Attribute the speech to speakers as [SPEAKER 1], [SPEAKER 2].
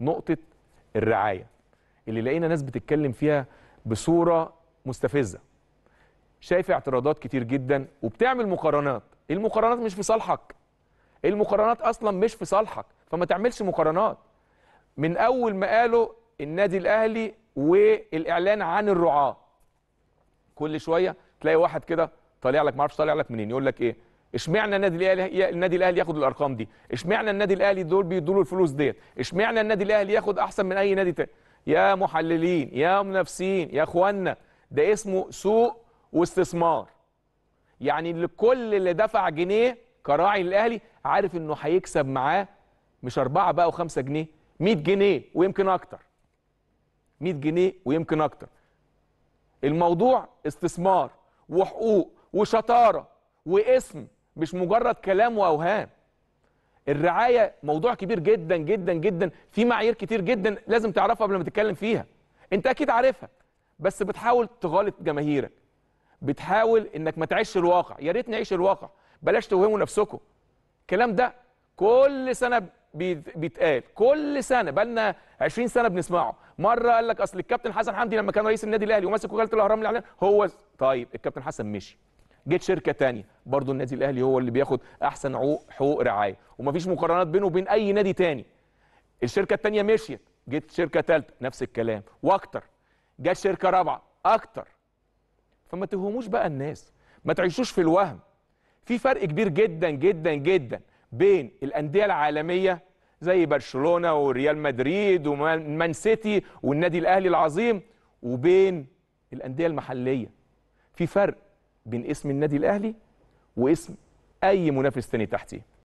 [SPEAKER 1] نقطه الرعايه اللي لقينا ناس بتتكلم فيها بصوره مستفزه شايف اعتراضات كتير جدا وبتعمل مقارنات المقارنات مش في صالحك المقارنات اصلا مش في صالحك فما تعملش مقارنات من اول ما قالوا النادي الاهلي والاعلان عن الرعاه كل شويه تلاقي واحد كده طالع لك ما اعرفش طالع لك منين يقول لك ايه اشمعنى النادي الاهلي النادي الاهلي ياخد الارقام دي اشمعنى النادي الاهلي دول بيدوا له الفلوس ديت اشمعنى النادي الاهلي ياخد احسن من اي نادي تاني يا محللين يا منافسين يا اخوانا ده اسمه سوق واستثمار يعني لكل اللي دفع جنيه كراعي للاهلي عارف انه هيكسب معاه مش أربعة بقى وخمسة جنيه 100 جنيه ويمكن اكتر 100 جنيه ويمكن اكتر الموضوع استثمار وحقوق وشطاره واسم مش مجرد كلام واوهام الرعايه موضوع كبير جدا جدا جدا في معايير كتير جدا لازم تعرفها قبل ما تتكلم فيها انت اكيد عارفها بس بتحاول تغالط جماهيرك بتحاول انك ما تعيش الواقع يا ريت نعيش الواقع بلاش توهموا نفسكم الكلام ده كل سنه بيتقال كل سنه بقالنا 20 سنه بنسمعه مره قال لك اصل الكابتن حسن حمدي لما كان رئيس النادي الاهلي وماسك وكاله الاهرام الاعلاميه هو طيب الكابتن حسن مشي جيت شركه ثانيه برضه النادي الاهلي هو اللي بياخد احسن حقوق رعايه ومفيش مقارنات بينه وبين اي نادي ثاني الشركه الثانيه مشيت جيت شركه ثالثه نفس الكلام واكتر جت شركه رابعه اكتر فما تهموش بقى الناس ما تعيشوش في الوهم في فرق كبير جدا جدا جدا بين الانديه العالميه زي برشلونه وريال مدريد ومان سيتي والنادي الاهلي العظيم وبين الانديه المحليه في فرق بين اسم النادي الأهلي واسم أي منافس تاني تحتيه